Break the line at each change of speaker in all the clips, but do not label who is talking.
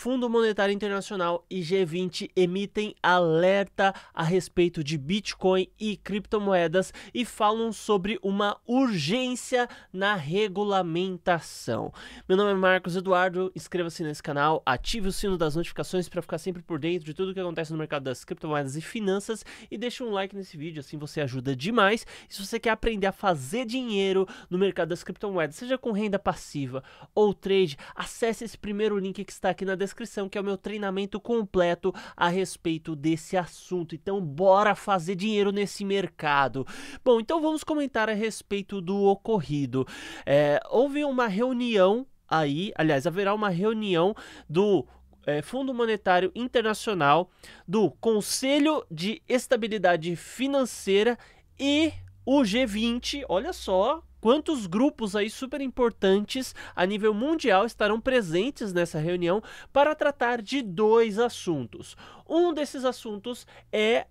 Fundo Monetário Internacional e G20 emitem alerta a respeito de Bitcoin e criptomoedas e falam sobre uma urgência na regulamentação. Meu nome é Marcos Eduardo, inscreva-se nesse canal, ative o sino das notificações para ficar sempre por dentro de tudo que acontece no mercado das criptomoedas e finanças e deixe um like nesse vídeo, assim você ajuda demais. E se você quer aprender a fazer dinheiro no mercado das criptomoedas, seja com renda passiva ou trade, acesse esse primeiro link que está aqui na descrição descrição, que é o meu treinamento completo a respeito desse assunto. Então, bora fazer dinheiro nesse mercado. Bom, então vamos comentar a respeito do ocorrido. É, houve uma reunião aí, aliás, haverá uma reunião do é, Fundo Monetário Internacional, do Conselho de Estabilidade Financeira e o G20, olha só quantos grupos aí super importantes a nível mundial estarão presentes nessa reunião para tratar de dois assuntos. Um desses assuntos é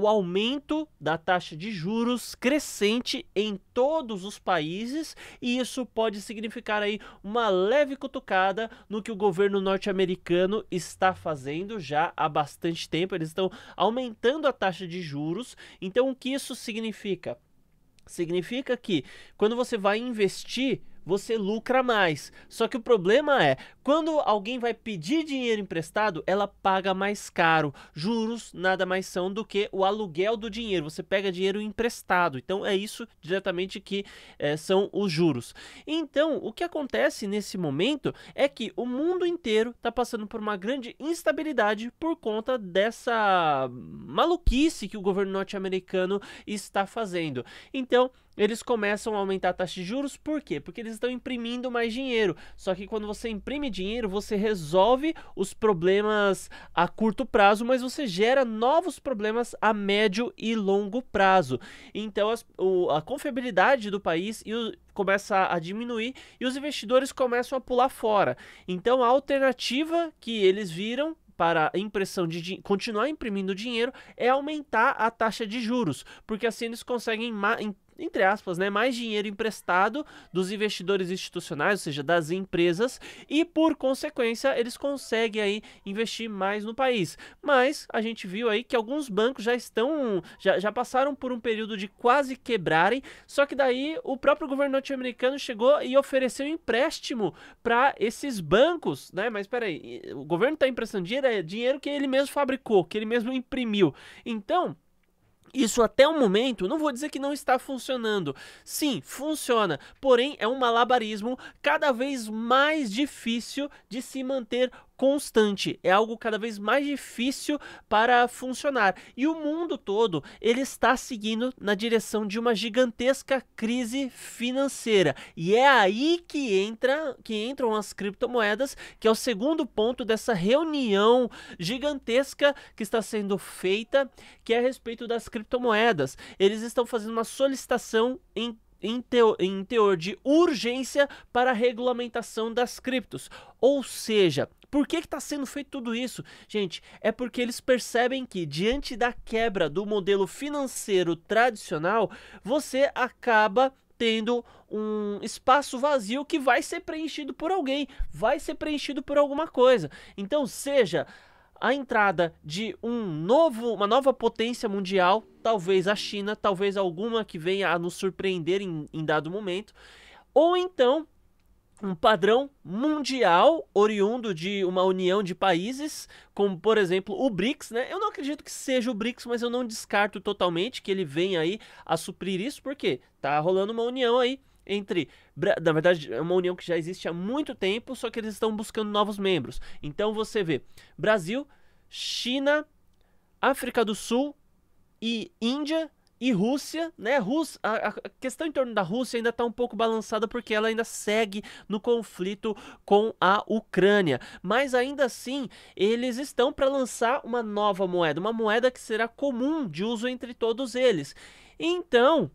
o aumento da taxa de juros crescente em todos os países e isso pode significar aí uma leve cutucada no que o governo norte-americano está fazendo já há bastante tempo. Eles estão aumentando a taxa de juros. Então o que isso significa? Significa que quando você vai investir você lucra mais. Só que o problema é, quando alguém vai pedir dinheiro emprestado, ela paga mais caro. Juros nada mais são do que o aluguel do dinheiro. Você pega dinheiro emprestado. Então é isso diretamente que é, são os juros. Então o que acontece nesse momento é que o mundo inteiro está passando por uma grande instabilidade por conta dessa maluquice que o governo norte-americano está fazendo. Então eles começam a aumentar a taxa de juros, por quê? Porque eles estão imprimindo mais dinheiro. Só que quando você imprime dinheiro, você resolve os problemas a curto prazo, mas você gera novos problemas a médio e longo prazo. Então as, o, a confiabilidade do país e o, começa a diminuir e os investidores começam a pular fora. Então a alternativa que eles viram para impressão de continuar imprimindo dinheiro é aumentar a taxa de juros, porque assim eles conseguem entre aspas, né, mais dinheiro emprestado dos investidores institucionais, ou seja, das empresas, e por consequência eles conseguem aí investir mais no país. Mas a gente viu aí que alguns bancos já estão, já, já passaram por um período de quase quebrarem, só que daí o próprio governo norte-americano chegou e ofereceu empréstimo para esses bancos, né? Mas peraí, o governo está emprestando dinheiro, é dinheiro que ele mesmo fabricou, que ele mesmo imprimiu. Então, isso até o momento, não vou dizer que não está funcionando. Sim, funciona, porém é um malabarismo cada vez mais difícil de se manter constante, é algo cada vez mais difícil para funcionar. E o mundo todo, ele está seguindo na direção de uma gigantesca crise financeira. E é aí que entra, que entram as criptomoedas, que é o segundo ponto dessa reunião gigantesca que está sendo feita, que é a respeito das criptomoedas. Eles estão fazendo uma solicitação em em, teo, em teor de urgência para a regulamentação das criptos. Ou seja, por que está sendo feito tudo isso? Gente, é porque eles percebem que, diante da quebra do modelo financeiro tradicional, você acaba tendo um espaço vazio que vai ser preenchido por alguém, vai ser preenchido por alguma coisa. Então, seja a entrada de um novo, uma nova potência mundial, talvez a China, talvez alguma que venha a nos surpreender em, em dado momento, ou então um padrão mundial oriundo de uma união de países, como por exemplo o BRICS, né? Eu não acredito que seja o BRICS, mas eu não descarto totalmente que ele venha aí a suprir isso, porque tá rolando uma união aí entre, na verdade, é uma união que já existe há muito tempo, só que eles estão buscando novos membros. Então você vê Brasil, China, África do Sul e Índia e Rússia, né? Rússia, a, a, questão em torno da Rússia ainda está um pouco balançada porque ela ainda segue no conflito com a Ucrânia. Mas ainda assim, eles estão para lançar uma nova moeda, uma moeda que será comum de uso entre todos eles. Então,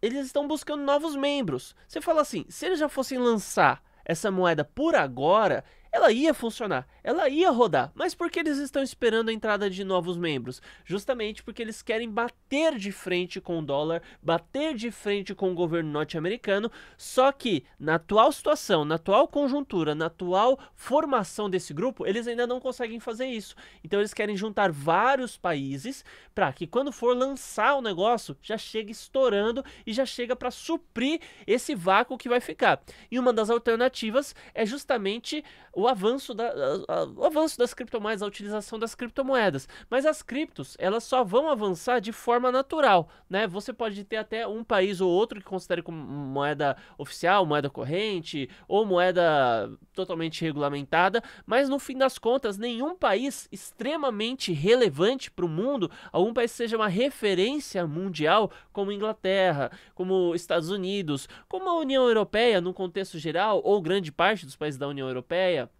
eles estão buscando novos membros. Você fala assim: se eles já fossem lançar essa moeda por agora, ela ia funcionar, ela ia rodar. Mas por que eles estão esperando a entrada de novos membros? Justamente porque eles querem bater de frente com o dólar, bater de frente com o governo norte-americano. Só que na atual situação, na atual conjuntura, na atual formação desse grupo, eles ainda não conseguem fazer isso. Então eles querem juntar vários países para que quando for lançar o negócio, já chegue estourando e já chega para suprir esse vácuo que vai ficar. E uma das alternativas é justamente o o avanço, da, a, a, o avanço das criptomoedas, a utilização das criptomoedas. Mas as criptos, elas só vão avançar de forma natural, né? Você pode ter até um país ou outro que considere como moeda oficial, moeda corrente ou moeda totalmente regulamentada, mas no fim das contas, nenhum país extremamente relevante para o mundo, algum país que seja uma referência mundial, como Inglaterra, como Estados Unidos, como a União Europeia no contexto geral, ou grande parte dos países da União Europeia,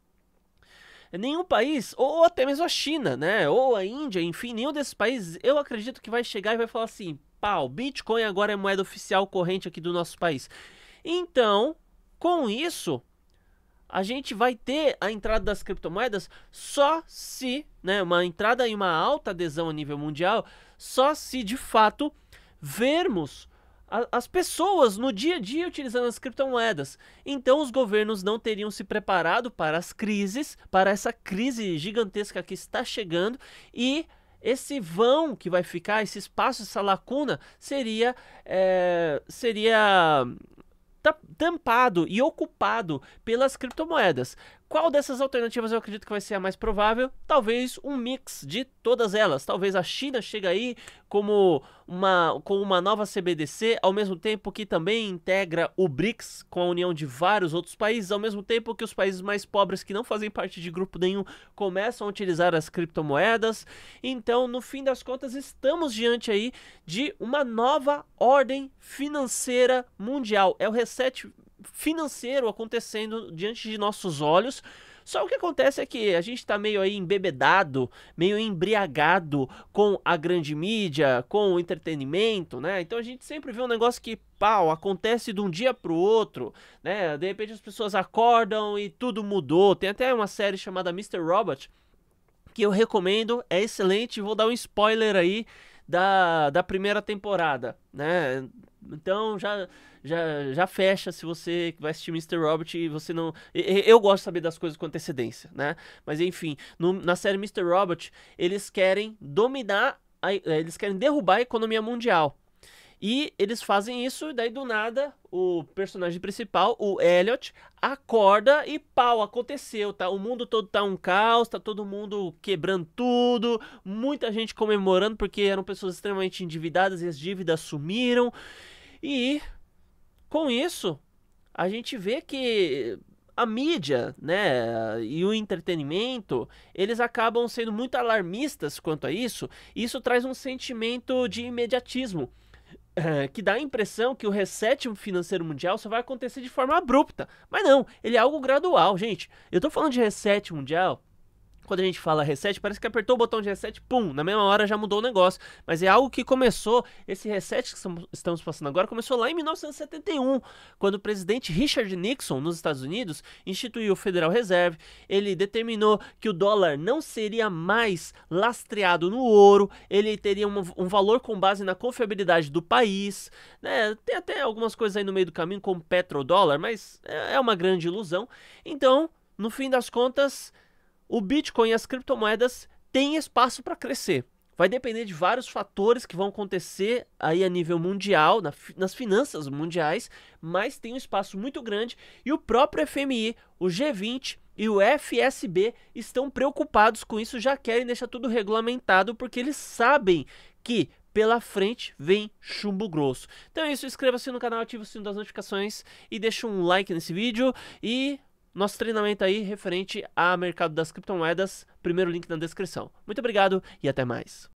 nenhum país, ou até mesmo a China, né? Ou a Índia, enfim, nenhum desses países, eu acredito que vai chegar e vai falar assim: pau, Bitcoin agora é moeda oficial corrente aqui do nosso país. Então, com isso, a gente vai ter a entrada das criptomoedas só se, né, uma entrada e uma alta adesão a nível mundial, só se de fato vermos as pessoas no dia a dia utilizando as criptomoedas. Então os governos não teriam se preparado para as crises, para essa crise gigantesca que está chegando e esse vão que vai ficar, esse espaço, essa lacuna seria é, seria hum, tampado e ocupado pelas criptomoedas. Qual dessas alternativas eu acredito que vai ser a mais provável? Talvez um mix de todas elas. Talvez a China chegue aí como uma, com uma nova CBDC, ao mesmo tempo que também integra o BRICS com a união de vários outros países, ao mesmo tempo que os países mais pobres que não fazem parte de grupo nenhum começam a utilizar as criptomoedas. Então, no fim das contas, estamos diante aí de uma nova ordem financeira mundial. É o reset financeiro acontecendo diante de nossos olhos. Só o que acontece é que a gente está meio aí embebedado, meio embriagado com a grande mídia, com o entretenimento, né? Então a gente sempre vê um negócio que pau, acontece de um dia pro outro, né? De repente as pessoas acordam e tudo mudou. Tem até uma série chamada Mr. Robot que eu recomendo, é excelente, vou dar um spoiler aí da, da primeira temporada, né? Então já, já, já fecha se você vai assistir Mr. Robert e você não. Eu gosto de saber das coisas com antecedência, né? Mas enfim, no, na série Mr. Robert, eles querem dominar, é, eles querem derrubar a economia mundial. E eles fazem isso, e daí do nada o personagem principal, o Elliot, acorda e pau, aconteceu, tá? O mundo todo tá um caos, tá todo mundo quebrando tudo, muita gente comemorando porque eram pessoas extremamente endividadas e as dívidas sumiram. E com isso, a gente vê que a mídia, né, e o entretenimento, eles acabam sendo muito alarmistas quanto a isso. E isso traz um sentimento de imediatismo que dá a impressão que o reset financeiro mundial só vai acontecer de forma abrupta. Mas não, ele é algo gradual, gente. Eu tô falando de reset mundial quando a gente fala reset, parece que apertou o botão de reset, pum, na mesma hora já mudou o negócio. Mas é algo que começou, esse reset que estamos passando agora, começou lá em 1971, quando o presidente Richard Nixon, nos Estados Unidos, instituiu o Federal Reserve. Ele determinou que o dólar não seria mais lastreado no ouro, ele teria um, um valor com base na confiabilidade do país. Né? Tem até algumas coisas aí no meio do caminho, como petrodólar, mas é, é uma grande ilusão. Então, no fim das contas o Bitcoin e as criptomoedas têm espaço para crescer. Vai depender de vários fatores que vão acontecer aí a nível mundial, na, nas finanças mundiais, mas tem um espaço muito grande e o próprio FMI, o G20 e o FSB estão preocupados com isso, já querem deixar tudo regulamentado porque eles sabem que pela frente vem chumbo grosso. Então é isso, inscreva-se no canal, ative o sino das notificações e deixa um like nesse vídeo e nosso treinamento aí referente ao mercado das criptomoedas. Primeiro link na descrição. Muito obrigado e até mais.